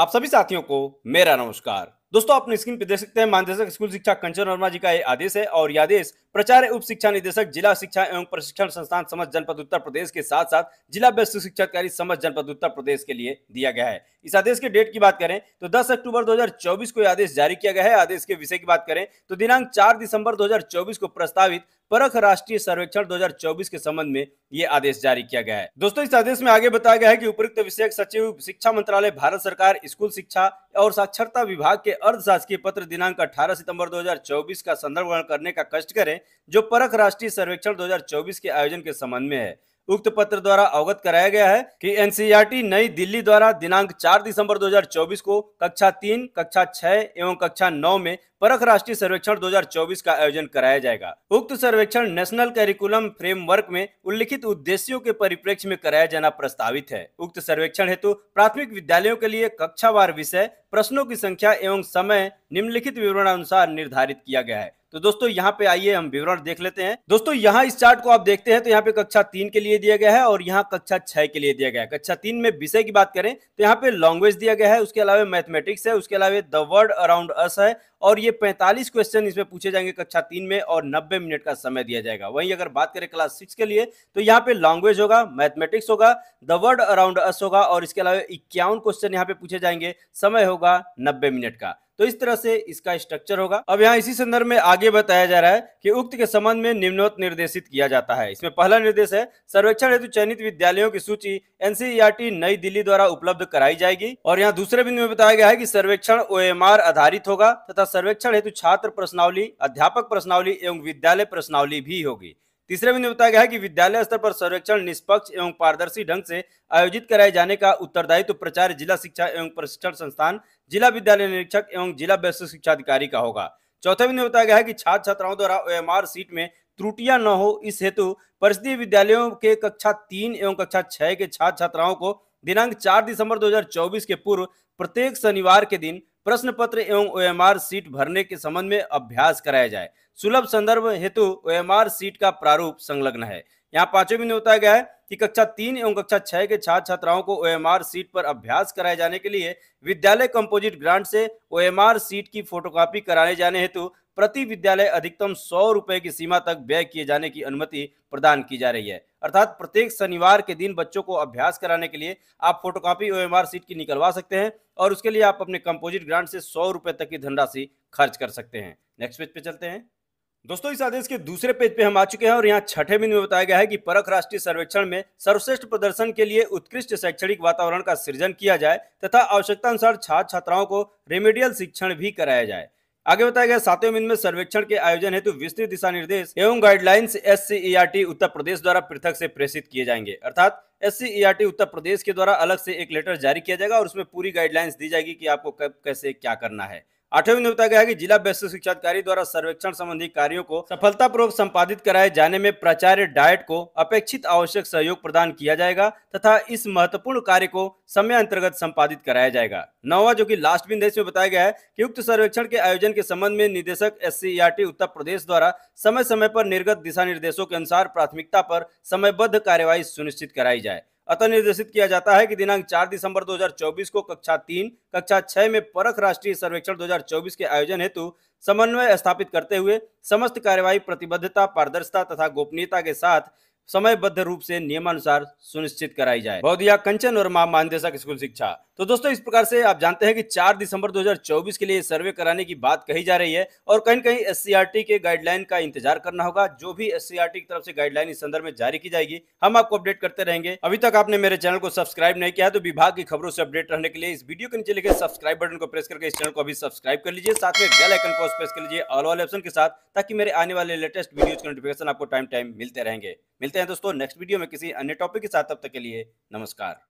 आप सभी साथियों को मेरा नमस्कार दोस्तों अपने स्क्रीन पर देख सकते हैं मानदेशक स्कूल शिक्षा कंचन वर्मा जी का यह आदेश है और यह आदेश प्रचार उप शिक्षा निदेशक जिला शिक्षा एवं प्रशिक्षण संस्थान समझ जनपद उत्तर प्रदेश के साथ साथ जिला शिक्षा शिक्षाधिकारी समझ जनपद उत्तर प्रदेश के लिए दिया गया है इस आदेश के डेट की बात करें तो 10 अक्टूबर 2024 को आदेश जारी किया गया है आदेश के विषय की बात करें तो दिनांक 4 दिसंबर 2024 को प्रस्तावित परख राष्ट्रीय सर्वेक्षण 2024 के संबंध में ये आदेश जारी किया गया है दोस्तों इस आदेश में आगे बताया गया है कि उपयुक्त विषय सचिव शिक्षा मंत्रालय भारत सरकार स्कूल शिक्षा और साक्षरता विभाग के अर्ध शासकीय पत्र दिनांक 18 सितंबर 2024 का संदर्भ करने का कष्ट करें जो परख राष्ट्रीय सर्वेक्षण 2024 के आयोजन के संबंध में है उक्त पत्र द्वारा अवगत कराया गया है कि एनसीईआरटी नई दिल्ली द्वारा दिनांक 4 दिसंबर 2024 को कक्षा 3, कक्षा 6 एवं कक्षा 9 में परख राष्ट्रीय सर्वेक्षण 2024 का आयोजन कराया जाएगा उक्त सर्वेक्षण नेशनल कैरिकुलम फ्रेमवर्क में उल्लिखित उद्देश्यों के परिप्रेक्ष्य में कराया जाना प्रस्तावित है उक्त सर्वेक्षण हेतु प्राथमिक विद्यालयों के लिए कक्षावार विषय प्रश्नों की संख्या एवं समय निम्नलिखित विवरण अनुसार निर्धारित किया गया है तो दोस्तों यहाँ पे आइए हम विवरण देख लेते हैं दोस्तों यहाँ इस चार्ट को आप देखते हैं तो यहाँ पे कक्षा तीन के लिए दिया गया है और यहाँ कक्षा छह के लिए दिया गया है कक्षा तीन में विषय की बात करें तो यहाँ पे लैंग्वेज दिया गया है उसके अलावा मैथमेटिक्स है उसके अलावा द वर्ड अराउंड अस है और ये 45 क्वेश्चन इसमें पूछे जाएंगे कक्षा तीन में और 90 मिनट का समय दिया जाएगा वहीं अगर बात करें क्लास सिक्स के लिए तो यहाँ पे लैंग्वेज होगा मैथमेटिक्स होगा द वर्ड अराउंड अस होगा और इसके अलावा इक्यावन क्वेश्चन यहाँ पे पूछे जाएंगे समय होगा नब्बे मिनट का तो इस तरह से इसका स्ट्रक्चर होगा अब यहाँ इसी संदर्भ में आगे बताया जा रहा है कि उक्त के संबंध में निम्नोत निर्देशित किया जाता है इसमें पहला निर्देश है सर्वेक्षण हेतु चयनित विद्यालयों की सूची एनसीईआरटी नई दिल्ली द्वारा उपलब्ध कराई जाएगी और यहाँ दूसरे बिंदु में बताया गया है की सर्वेक्षण ओ आधारित होगा तथा सर्वेक्षण हेतु छात्र प्रश्नावली अध्यापक प्रश्नावली एवं विद्यालय प्रश्नावली भी होगी तीसरे बिंदु बताया गया है कि विद्यालय स्तर पर सर्वेक्षण निष्पक्ष एवं पारदर्शी ढंग से आयोजित कराए जाने का उत्तरदायित्व तो प्रचार जिला शिक्षा एवं प्रशिक्षण संस्थान जिला विद्यालय निरीक्षक एवं जिला वैश्विक शिक्षा अधिकारी का होगा चौथा बिंदु बताया गया है कि छात्र छात्राओं द्वारा ओ सीट में त्रुटियां न हो इस हेतु परिषदीय विद्यालयों के कक्षा तीन एवं कक्षा छह के छात्र छात्राओं को दिनांक चार दिसंबर दो के पूर्व प्रत्येक शनिवार के दिन प्रश्न पत्र एवं ओ सीट भरने के संबंध में अभ्यास कराया जाए सुलभ संदर्भ हेतु ओ सीट का प्रारूप संलग्न है यहाँ पांचवें बिंदु बताया गया है कि कक्षा तीन एवं कक्षा छह के छात्र छात्राओं को ओ सीट पर अभ्यास कराए जाने के लिए विद्यालय कंपोजिट ग्रांट से ओ सीट की फोटोकॉपी कराने जाने हेतु प्रति विद्यालय अधिकतम सौ रुपए की सीमा तक व्यय किए जाने की अनुमति प्रदान की जा रही है अर्थात प्रत्येक शनिवार के दिन बच्चों को अभ्यास कराने के लिए आप फोटोकॉपी ओएमआर सीट की निकलवा सकते हैं और उसके लिए आप अपने कंपोजिट ग्रांट से सौ रुपए तक की धनराशि खर्च कर सकते हैं नेक्स्ट पेज पे चलते हैं दोस्तों इस आदेश के दूसरे पेज पे हम आ चुके हैं और यहाँ छठे बिंदु में बताया गया है कि परख राष्ट्रीय सर्वेक्षण में सर्वश्रेष्ठ प्रदर्शन के लिए उत्कृष्ट शैक्षणिक वातावरण का सृजन किया जाए तथा आवश्यकता अनुसार छात्र छात्राओं को रेमेडियल शिक्षण भी कराया जाए आगे बताया गया सातवें मिन में सर्वेक्षण के आयोजन हेतु विस्तृत दिशा निर्देश एवं guidelines S e Uttar Pradesh द्वारा पृथक से प्रेषित किए जाएंगे अर्थात एस e उत्तर प्रदेश के द्वारा अलग से एक लेटर जारी किया जाएगा और उसमें पूरी गाइडलाइंस दी जाएगी कि आपको कब कैसे क्या करना है आठवीं में बताया गया कि जिला शिक्षा अधिकारी द्वारा सर्वेक्षण संबंधी कार्यों को सफलतापूर्वक संपादित कराए जाने में प्राचार्य डायट को अपेक्षित आवश्यक सहयोग प्रदान किया जाएगा तथा इस महत्वपूर्ण कार्य को समय अंतर्गत संपादित कराया जाएगा नौवा जो कि लास्ट बिंदेश में बताया गया है की उक्त सर्वेक्षण के आयोजन के संबंध में निदेशक एस उत्तर प्रदेश द्वारा समय समय पर निर्गत दिशा निर्देशों के अनुसार प्राथमिकता पर समयबद्ध कार्यवाही सुनिश्चित कराई जाए अतः निर्देशित किया जाता है कि दिनांक 4 दिसंबर 2024 को कक्षा तीन कक्षा छह में परख राष्ट्रीय सर्वेक्षण 2024 के आयोजन हेतु समन्वय स्थापित करते हुए समस्त कार्यवाही प्रतिबद्धता पारदर्शिता तथा गोपनीयता के साथ समयबद्ध रूप से नियमानुसार सुनिश्चित कराई जाए बौद्धिया कंचन और मां महानिदेशक स्कूल शिक्षा तो दोस्तों इस प्रकार से आप जानते हैं कि 4 दिसंबर 2024 के लिए सर्वे कराने की बात कही जा रही है और कहीं कहीं एस के गाइडलाइन का इंतजार करना होगा जो भी एस की तरफ से गाइडलाइन इस संदर्भ में जारी की जाएगी हम आपको अपडेट करते रहेंगे अभी तक आपने मेरे चैनल को सब्सक्राइब नहीं किया तो विभाग की खबरों से अपडेट रहने के लिए इस वीडियो के नीचे लिखे सब्सक्राइब बटन को प्रेस करके इस चैनल को अभी सब्सक्राइब कर लीजिए साथ में बेल आइकन को प्रेस कर लीजिए ऑल ऑल ऑप्शन के साथ ताकि मेरे आने वाले लेटेस्ट वीडियो के नोटिफिकेशन आपको टाइम टाइम मिलते रहेंगे मिलते हैं दोस्तों नेक्स्ट वीडियो में किसी अन्य टॉपिक के साथ तब तक के लिए नमस्कार